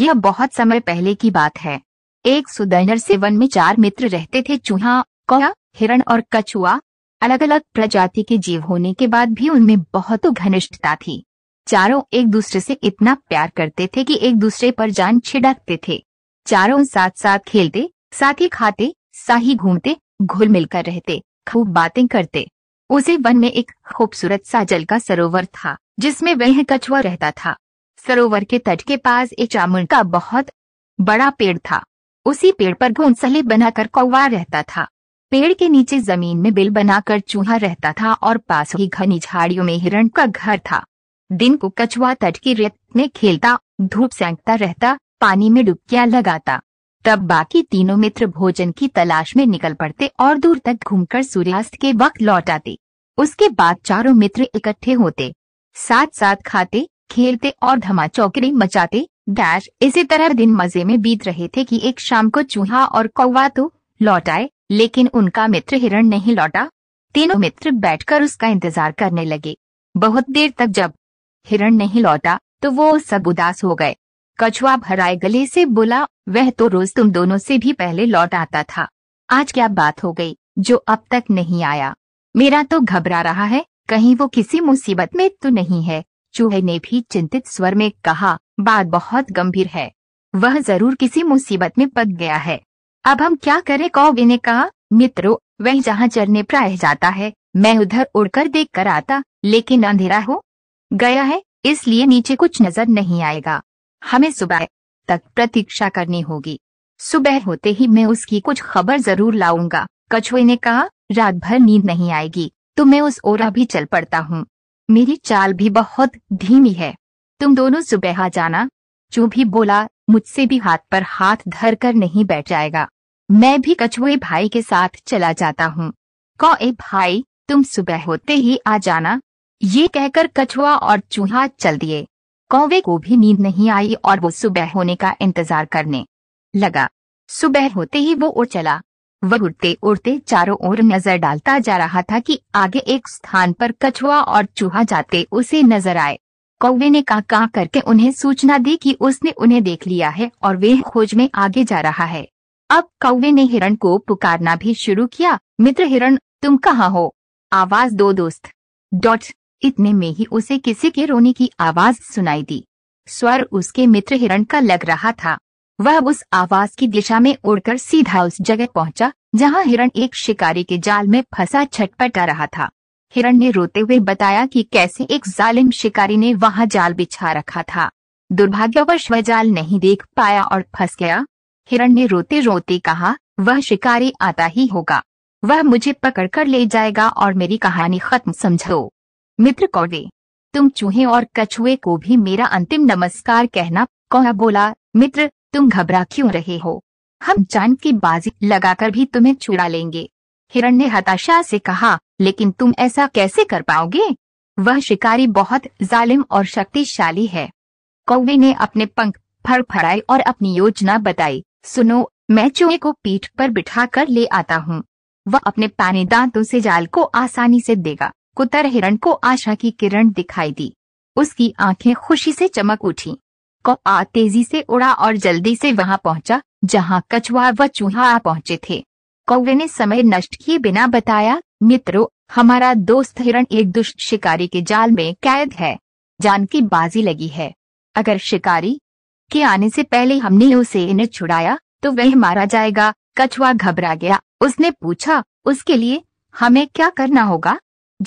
यह बहुत समय पहले की बात है एक सुदर्नर से वन में चार मित्र रहते थे चूहा कौआ हिरण और कछुआ अलग अलग प्रजाति के जीव होने के बाद भी उनमें बहुत घनिष्ठता थी चारों एक दूसरे से इतना प्यार करते थे कि एक दूसरे पर जान छिड़कते थे चारों साथ साथ खेलते साथ ही खाते साथ ही घूमते घुल मिलकर रहते खूब बातें करते उसे वन में एक खूबसूरत सा जल का सरोवर था जिसमें वह कछुआ रहता था सरोवर के तट के पास एक जामुन का बहुत बड़ा पेड़ था उसी पेड़ पर घोंसले बनाकर कौवा रहता था पेड़ के नीचे जमीन में बिल बनाकर चूहा रहता था और पास ही घनी झाड़ियों में हिरण का घर था दिन को कछुआ तट की रेत में खेलता धूप सेंकता रहता पानी में डुबकियां लगाता तब बाकी तीनों मित्र भोजन की तलाश में निकल पड़ते और दूर तक घूमकर सूर्यास्त के वक्त लौट आते उसके बाद चारों मित्र इकट्ठे होते साथ साथ खाते खेलते और चौकड़ी मचाते डैश इसी तरह दिन मजे में बीत रहे थे कि एक शाम को चूहा और कौवा तो लौट आए लेकिन उनका मित्र हिरण नहीं लौटा तीनों मित्र बैठकर उसका इंतजार करने लगे बहुत देर तक जब हिरण नहीं लौटा तो वो सब उदास हो गए कछुआ भराए गले से बोला वह तो रोज तुम दोनों से भी पहले लौट आता था आज क्या बात हो गई जो अब तक नहीं आया मेरा तो घबरा रहा है कहीं वो किसी मुसीबत में तो नहीं है चूहे ने भी चिंतित स्वर में कहा बात बहुत गंभीर है वह जरूर किसी मुसीबत में पक गया है अब हम क्या करें कौवे ने कहा मित्रों वह जहाँ चरने प्राय जाता है मैं उधर उड़कर देख कर आता लेकिन अंधेरा हो गया है इसलिए नीचे कुछ नजर नहीं आएगा हमें सुबह तक प्रतीक्षा करनी होगी सुबह होते ही मैं उसकी कुछ खबर जरूर लाऊंगा कछुए ने कहा रात भर नींद नहीं आएगी तो मैं उस ओर अभी चल पड़ता हूँ मेरी चाल भी बहुत धीमी है तुम दोनों सुबह आ जाना चू भी बोला मुझसे भी हाथ पर हाथ धर कर नहीं बैठ जाएगा मैं भी कछुए भाई के साथ चला जाता हूँ कौ ए भाई तुम सुबह होते ही आ जाना ये कहकर कछुआ और चूहा चल दिए कौवे को भी नींद नहीं आई और वो सुबह होने का इंतजार करने लगा सुबह होते ही वो उड़ चला वह उड़ते उड़ते चारों ओर नजर डालता जा रहा था कि आगे एक स्थान पर कछुआ और चूहा जाते उसे नजर आए कौवे ने का, का करके उन्हें सूचना दी कि उसने उन्हें देख लिया है और वे खोज में आगे जा रहा है अब कौवे ने हिरण को पुकारना भी शुरू किया मित्र हिरण तुम कहाँ हो आवाज दो दोस्त डॉट इतने में ही उसे किसी के रोने की आवाज सुनाई दी स्वर उसके मित्र हिरण का लग रहा था वह उस आवाज की दिशा में उड़कर सीधा उस जगह पहुंचा जहां हिरण एक शिकारी के जाल में फंसा छटपटा रहा था हिरण ने रोते हुए बताया कि कैसे एक जालिम शिकारी ने वहां जाल बिछा रखा था दुर्भाग्यवश वह जाल नहीं देख पाया और फंस गया हिरण ने रोते रोते कहा वह शिकारी आता ही होगा वह मुझे पकड़ कर ले जाएगा और मेरी कहानी खत्म समझो मित्र कौवे तुम चूहे और कछुए को भी मेरा अंतिम नमस्कार कहना कौन बोला मित्र तुम घबरा क्यों रहे हो हम चांद की बाजी लगाकर भी तुम्हें छुड़ा लेंगे हिरण ने हताशा से कहा लेकिन तुम ऐसा कैसे कर पाओगे वह शिकारी बहुत जालिम और शक्तिशाली है कौवे ने अपने पंख फड़फड़ाए और अपनी योजना बताई सुनो मैं चूहे को पीठ पर बिठा कर ले आता हूँ वह अपने पानी दांतों से जाल को आसानी से देगा कुतर हिरण को आशा की किरण दिखाई दी उसकी आंखें खुशी से चमक उठी कौआ तेजी से उड़ा और जल्दी से वहां पहुंचा जहां कछुआ व चूहा आ पहुंचे थे कौवे ने समय नष्ट किए बिना बताया मित्रों हमारा दोस्त हिरण एक दुष्ट शिकारी के जाल में कैद है जान की बाजी लगी है अगर शिकारी के आने से पहले हमने उसे इन्हें छुड़ाया तो वह मारा जाएगा कछुआ घबरा गया उसने पूछा उसके लिए हमें क्या करना होगा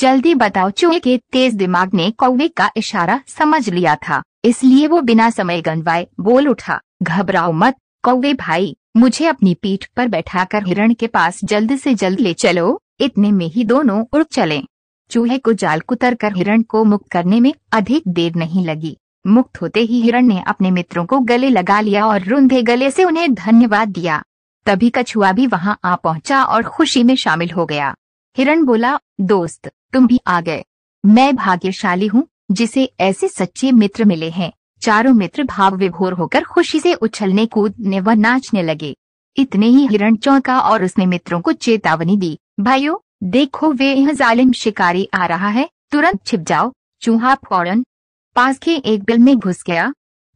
जल्दी बताओ चूहे के तेज दिमाग ने कौवे का इशारा समझ लिया था इसलिए वो बिना समय गनवाए बोल उठा घबराओ मत कौवे भाई मुझे अपनी पीठ पर बैठाकर हिरण के पास जल्द से जल्द ले चलो इतने में ही दोनों उड़ चले चूहे को जाल कुतर कर हिरण को मुक्त करने में अधिक देर नहीं लगी मुक्त होते ही हिरण ने अपने मित्रों को गले लगा लिया और रुंधे गले से उन्हें धन्यवाद दिया तभी कछुआ भी वहां आ पहुंचा और खुशी में शामिल हो गया हिरण बोला दोस्त तुम भी आ गए मैं भाग्यशाली हूँ जिसे ऐसे सच्चे मित्र मिले हैं चारों मित्र भाव विभोर होकर खुशी से उछलने कूदने व नाचने लगे इतने ही हिरण चौंका और उसने मित्रों को चेतावनी दी भाइयों देखो वे यह जालिम शिकारी आ रहा है तुरंत छिप जाओ चूहा फौरन पास के एक बिल में घुस गया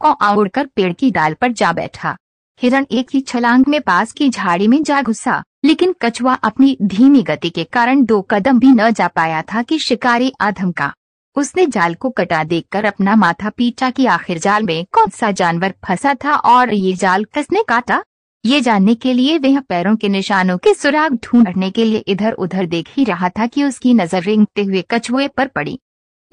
और उड़कर पेड़ की डाल पर जा बैठा हिरण एक ही छलांग में पास की झाड़ी में जा घुसा लेकिन कछुआ अपनी धीमी गति के कारण दो कदम भी न जा पाया था कि शिकारी आधम का उसने जाल को कटा देखकर अपना माथा पीटा कि आखिर जाल में कौन सा जानवर फंसा था और ये जाल किसने काटा ये जानने के लिए वह पैरों के निशानों के सुराग ढूंढने के लिए इधर उधर देख ही रहा था कि उसकी नजर रेंगते हुए कछुए पर पड़ी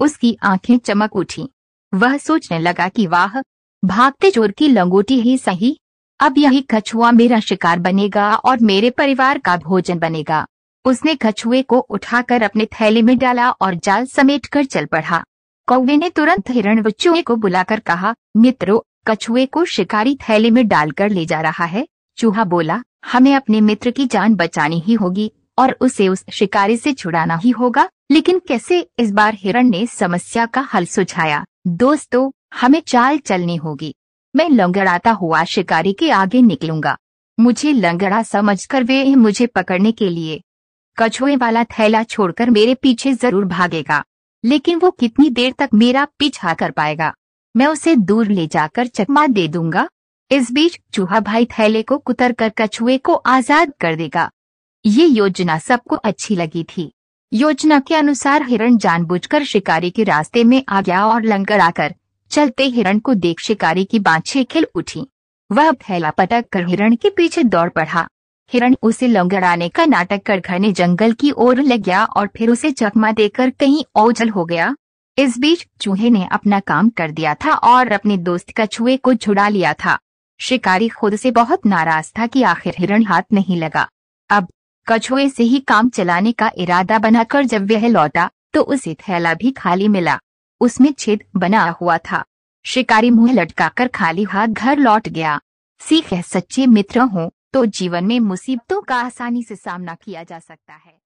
उसकी आंखें चमक उठी वह सोचने लगा कि वाह भागते चोर की लंगोटी ही सही अब यही कछुआ मेरा शिकार बनेगा और मेरे परिवार का भोजन बनेगा उसने कछुए को उठाकर अपने थैले में डाला और जाल समेट कर चल पड़ा कौवे ने तुरंत हिरण चूहे को बुलाकर कहा मित्रों कछुए को शिकारी थैले में डालकर ले जा रहा है चूहा बोला हमें अपने मित्र की जान बचानी ही होगी और उसे उस शिकारी से छुड़ाना ही होगा लेकिन कैसे इस बार हिरण ने समस्या का हल सुझाया दोस्तों हमें चाल चलनी होगी मैं लंगड़ाता हुआ शिकारी के आगे निकलूंगा मुझे लंगड़ा समझकर वे मुझे पकड़ने के लिए कछुए वाला थैला छोड़कर मेरे पीछे जरूर भागेगा लेकिन वो कितनी देर तक मेरा पीछा कर पाएगा मैं उसे दूर ले जाकर चकमा दे दूंगा इस बीच चूहा भाई थैले को कुतर कर कछुए को आजाद कर देगा ये योजना सबको अच्छी लगी थी योजना के अनुसार हिरण जानबूझकर शिकारी के रास्ते में आ गया और लंगर आकर चलते हिरण को देख शिकारी की बाछे खिल उठी वह थैला पटक कर हिरण के पीछे दौड़ पड़ा हिरण उसे लंगड़ाने का नाटक कर घने जंगल की ओर लग गया और फिर उसे चकमा देकर कहीं ओझल हो गया इस बीच चूहे ने अपना काम कर दिया था और अपने दोस्त कछुए को छुड़ा लिया था शिकारी खुद से बहुत नाराज था कि आखिर हिरण हाथ नहीं लगा अब कछुए से ही काम चलाने का इरादा बनाकर जब वह लौटा तो उसे थैला भी खाली मिला उसमें छेद बना हुआ था शिकारी मुंह लटकाकर खाली हाथ घर लौट गया सीख है सच्चे मित्र हो तो जीवन में मुसीबतों का आसानी से सामना किया जा सकता है